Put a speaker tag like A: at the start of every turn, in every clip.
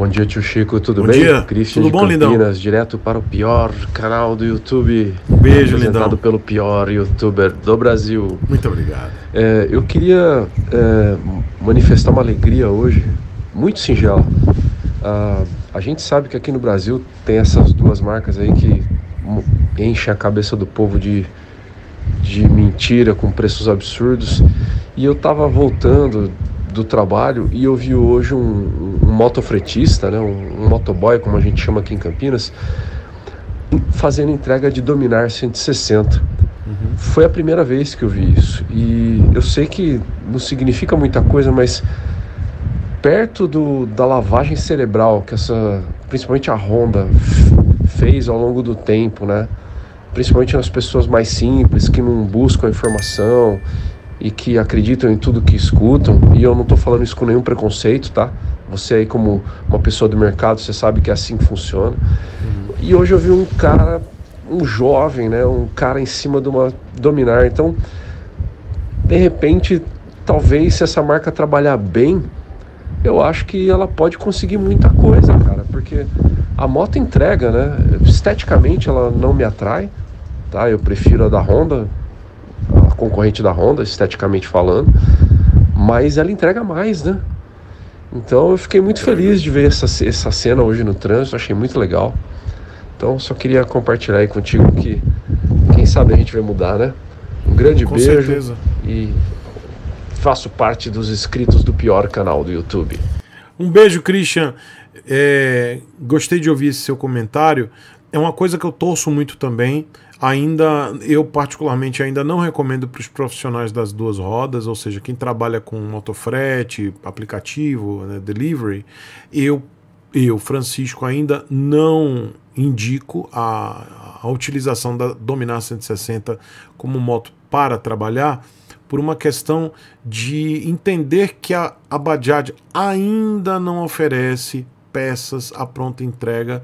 A: Bom dia, tio Chico, tudo bom bem? Dia. Christian tudo bom, Campinas, lindão? direto para o pior canal do YouTube. Um beijo, apresentado lindão. pelo pior youtuber do Brasil. Muito obrigado. É, eu queria é, manifestar uma alegria hoje, muito singela. Ah, a gente sabe que aqui no Brasil tem essas duas marcas aí que enchem a cabeça do povo de, de mentira com preços absurdos. E eu estava voltando do trabalho e eu vi hoje um motofretista, né, um, um motoboy, como a gente chama aqui em Campinas, fazendo entrega de Dominar 160. Uhum. Foi a primeira vez que eu vi isso. E eu sei que não significa muita coisa, mas perto do, da lavagem cerebral que essa, principalmente a Honda, fez ao longo do tempo, né? Principalmente nas pessoas mais simples, que não buscam informação e que acreditam em tudo que escutam. E eu não estou falando isso com nenhum preconceito, tá? Você aí como uma pessoa do mercado, você sabe que é assim que funciona. Uhum. E hoje eu vi um cara, um jovem, né, um cara em cima de uma dominar. Então, de repente, talvez se essa marca trabalhar bem, eu acho que ela pode conseguir muita coisa, cara, porque a moto entrega, né? Esteticamente ela não me atrai, tá? Eu prefiro a da Honda, a concorrente da Honda, esteticamente falando, mas ela entrega mais, né? Então eu fiquei muito feliz de ver essa, essa cena hoje no trânsito, achei muito legal. Então só queria compartilhar aí contigo que quem sabe a gente vai mudar, né? Um grande Com beijo certeza. e faço parte dos inscritos do pior canal do YouTube. Um beijo,
B: Christian. É, gostei de ouvir esse seu comentário é uma coisa que eu torço muito também. Ainda, eu particularmente ainda não recomendo para os profissionais das duas rodas, ou seja, quem trabalha com motofrete, aplicativo, né, delivery, eu, eu, Francisco, ainda não indico a, a utilização da Dominar 160 como moto para trabalhar, por uma questão de entender que a, a Bajaj ainda não oferece peças à pronta entrega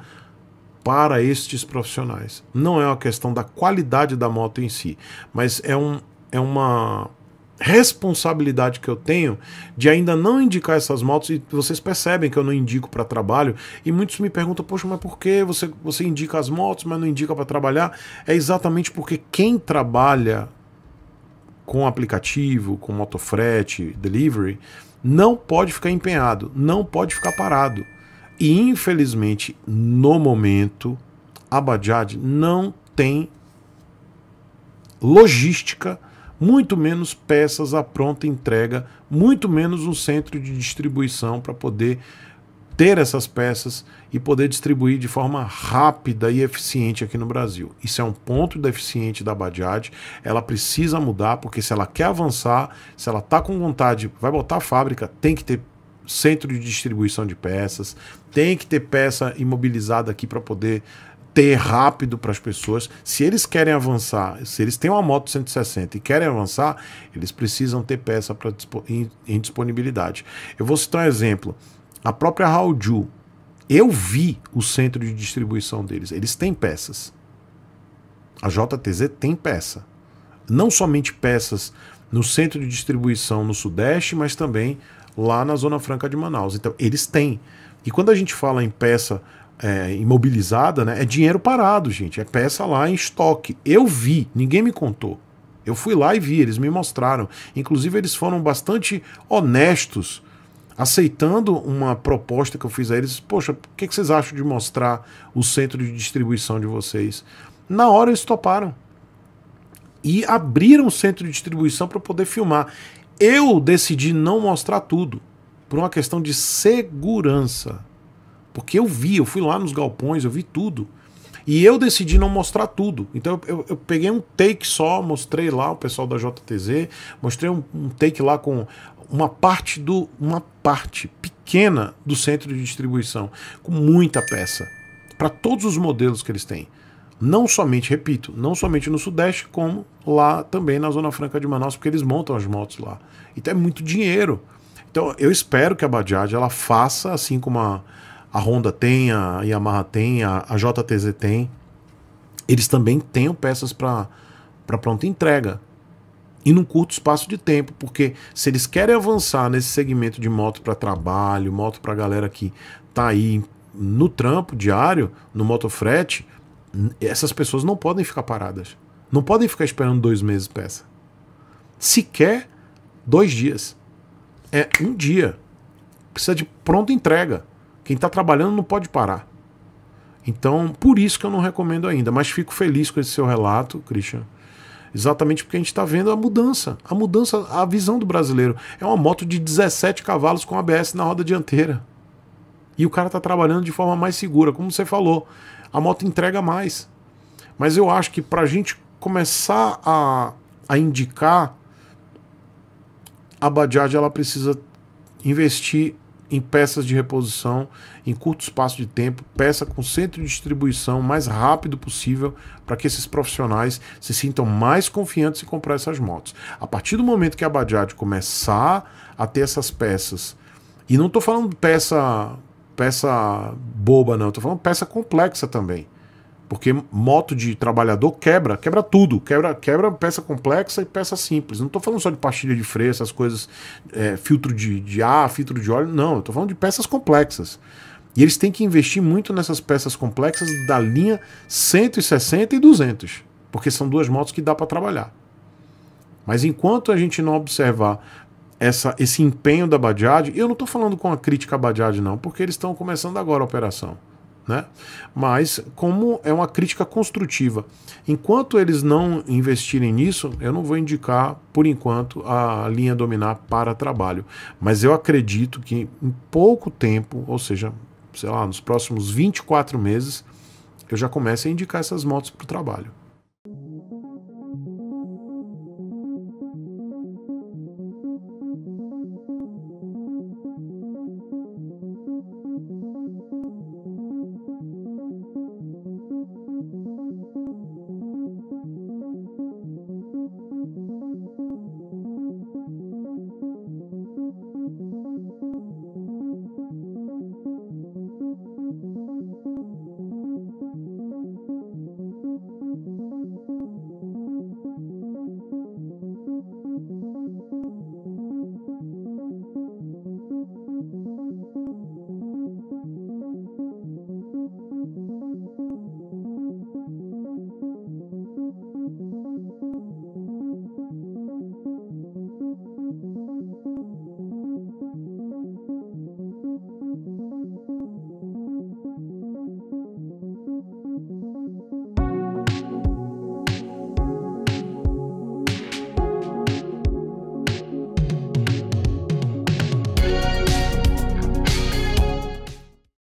B: para estes profissionais. Não é uma questão da qualidade da moto em si, mas é, um, é uma responsabilidade que eu tenho de ainda não indicar essas motos e vocês percebem que eu não indico para trabalho e muitos me perguntam poxa mas por que você você indica as motos mas não indica para trabalhar é exatamente porque quem trabalha com aplicativo com motofrete delivery não pode ficar empenhado não pode ficar parado e infelizmente, no momento, a Bajaj não tem logística, muito menos peças à pronta entrega, muito menos um centro de distribuição para poder ter essas peças e poder distribuir de forma rápida e eficiente aqui no Brasil. Isso é um ponto deficiente da Bajaj. Ela precisa mudar porque se ela quer avançar, se ela está com vontade, vai botar a fábrica, tem que ter centro de distribuição de peças, tem que ter peça imobilizada aqui para poder ter rápido para as pessoas. Se eles querem avançar, se eles têm uma moto 160 e querem avançar, eles precisam ter peça para em, em disponibilidade. Eu vou citar um exemplo. A própria Raulju, eu vi o centro de distribuição deles. Eles têm peças. A JTZ tem peça. Não somente peças no centro de distribuição no Sudeste, mas também lá na Zona Franca de Manaus. Então, eles têm. E quando a gente fala em peça é, imobilizada, né, é dinheiro parado, gente. É peça lá em estoque. Eu vi, ninguém me contou. Eu fui lá e vi, eles me mostraram. Inclusive, eles foram bastante honestos, aceitando uma proposta que eu fiz a eles. Poxa, o que, que vocês acham de mostrar o centro de distribuição de vocês? Na hora eles toparam e abriram o centro de distribuição para poder filmar. Eu decidi não mostrar tudo por uma questão de segurança. Porque eu vi, eu fui lá nos galpões, eu vi tudo. E eu decidi não mostrar tudo. Então eu, eu, eu peguei um take só, mostrei lá o pessoal da JTZ, mostrei um, um take lá com uma parte do. uma parte pequena do centro de distribuição, com muita peça. Para todos os modelos que eles têm não somente, repito, não somente no Sudeste, como lá também na Zona Franca de Manaus, porque eles montam as motos lá. Então é muito dinheiro. Então eu espero que a Bajaj ela faça, assim como a, a Honda tem, a Yamaha tem, a, a JTZ tem, eles também tenham peças para pronta entrega. E num curto espaço de tempo, porque se eles querem avançar nesse segmento de moto para trabalho, moto para galera que tá aí no trampo diário, no motofrete, essas pessoas não podem ficar paradas. Não podem ficar esperando dois meses peça. Sequer dois dias. É um dia. Precisa de pronta entrega. Quem está trabalhando não pode parar. Então, por isso que eu não recomendo ainda. Mas fico feliz com esse seu relato, Christian. Exatamente porque a gente está vendo a mudança. A mudança, a visão do brasileiro. É uma moto de 17 cavalos com ABS na roda dianteira. E o cara está trabalhando de forma mais segura, como você falou. A moto entrega mais. Mas eu acho que para a gente começar a, a indicar, a Bajaj ela precisa investir em peças de reposição em curto espaço de tempo, peça com centro de distribuição mais rápido possível para que esses profissionais se sintam mais confiantes em comprar essas motos. A partir do momento que a Bajaj começar a ter essas peças, e não estou falando peça peça boba, não. Eu tô falando peça complexa também. Porque moto de trabalhador quebra, quebra tudo. Quebra, quebra peça complexa e peça simples. Não estou falando só de pastilha de freio, essas coisas, é, filtro de, de ar, filtro de óleo. Não, estou falando de peças complexas. E eles têm que investir muito nessas peças complexas da linha 160 e 200, porque são duas motos que dá para trabalhar. Mas enquanto a gente não observar essa, esse empenho da Bajaj, eu não estou falando com a crítica à Bajaj, não, porque eles estão começando agora a operação. Né? Mas como é uma crítica construtiva, enquanto eles não investirem nisso, eu não vou indicar por enquanto a linha dominar para trabalho. Mas eu acredito que em pouco tempo, ou seja, sei lá, nos próximos 24 meses, eu já comece a indicar essas motos para o
C: trabalho.